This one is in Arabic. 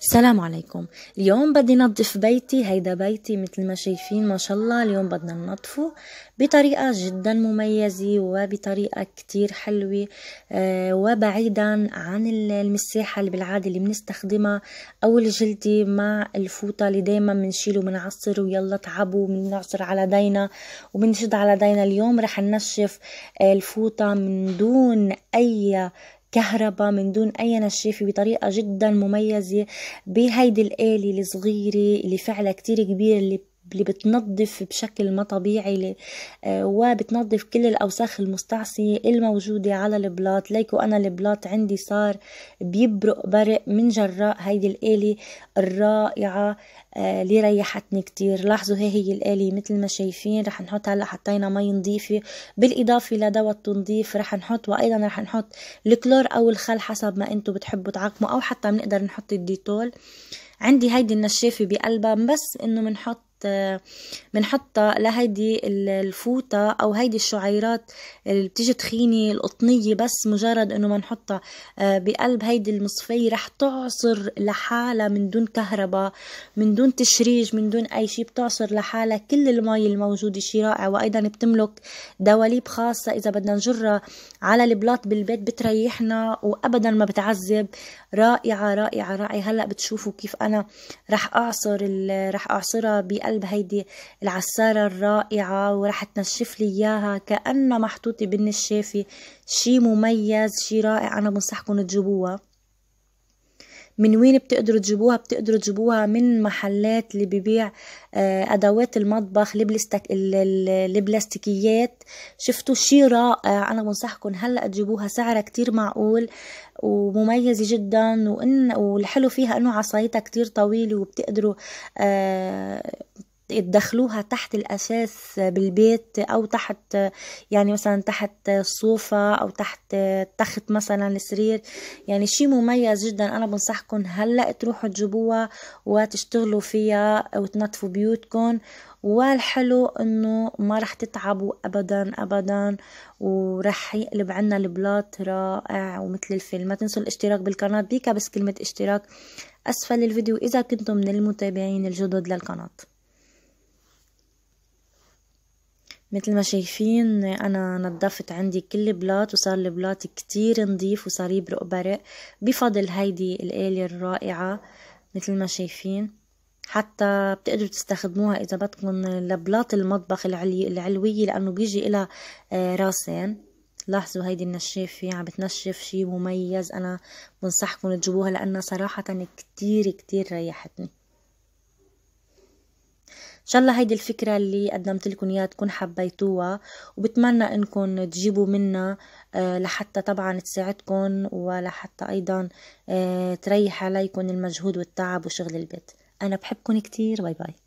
السلام عليكم اليوم بدي نظف بيتي هيدا بيتي مثل ما شايفين ما شاء الله اليوم بدنا ننظفه بطريقة جدا مميزة وبطريقة كتير حلوة آه، وبعيدا عن المساحة اللي بالعادة اللي بنستخدمها أو الجلدة مع الفوطة اللي دايما بنشيله بنعصر ويلا تعبوا بنعصر على دينا وبنشد على دينا اليوم رح ننشف آه، الفوطة من دون أي كهرباء من دون أي نشافة بطريقة جدا مميزة بهيدي الآلة الصغيرة اللي فعلا كتير كبير اللي اللي بتنظف بشكل ما طبيعي آه، وبتنظف كل الأوساخ المستعصية الموجودة على البلاط ليكو أنا البلاط عندي صار بيبرق برق من جراء هيدي الآلة الرائعة آه، اللي ريحتني كتير لاحظوا هي هي الآلة مثل ما شايفين رح نحط هلا حطينا مي نظيفة بالإضافة لدواء التنظيف رح نحط وأيضا رح نحط الكلور أو الخل حسب ما أنتم بتحبوا تعقموا أو حتى بنقدر نحط الديتول عندي هيدي النشافة بقلبها بس إنه بنحط بنحطها لهيدي الفوطة أو هيدي الشعيرات اللي بتيجي تخينة القطنية بس مجرد إنه ما نحطها آه، بقلب هيدي المصفية رح تعصر لحالها من دون كهرباء من دون تشريج من دون أي شيء بتعصر لحالها كل المي الموجودة شي رائع وأيضا بتملك دواليب خاصة إذا بدنا نجرها على البلاط بالبيت بتريحنا وأبدا ما بتعذب رائعة رائعة رائعة هلأ بتشوفوا كيف أنا رح أعصر رح أعصرها بقلب القلب هيدي العسارة الرائعة ورح تنشف لي إياها كأنها محطوطة بالنشافة شي مميز شي رائع أنا بنصحكم تجيبوها من وين بتقدروا تجيبوها بتقدروا تجيبوها من محلات اللي ببيع آه، ادوات المطبخ البلاستيكيات شفتوا شي رائع انا بنصحكم هلا تجيبوها سعرها كتير معقول ومميزه جدا وان والحلو فيها انه عصايتها كتير طويله وبتقدروا آه، تدخلوها تحت الأساس بالبيت أو تحت يعني مثلا تحت الصوفة أو تحت التخت مثلا السرير يعني شي مميز جدا أنا بنصحكم هلأ تروحوا تجيبوها وتشتغلوا فيها وتنظفوا بيوتكم والحلو انه ما رح تتعبوا ابدا ابدا ورح يقلب عنا البلاط رائع ومثل الفيلم ما تنسوا الاشتراك بالقناة بيكا بس كلمة اشتراك اسفل الفيديو اذا كنتم من المتابعين الجدد للقناه مثل ما شايفين أنا نظفت عندي كل البلاط وصار البلاط كتير نظيف وصار يبرق برق بفضل هيدي الآلة الرائعة مثل ما شايفين حتى بتقدروا تستخدموها إذا بدكم لبلاط المطبخ العلي العلوية لأنه بيجي إلها آه، راسين لاحظوا هيدي النشافة عم بتنشف شي مميز أنا بنصحكم تجيبوها لأنها صراحة كتير كتير ريحتني ان شاء الله هيدي الفكره اللي قدمت لكم اياها تكون حبيتوها وبتمنى انكم تجيبوا منها آه، لحتى طبعا تساعدكم ولحتى ايضا آه، تريح عليكم المجهود والتعب وشغل البيت انا بحبكم كتير باي باي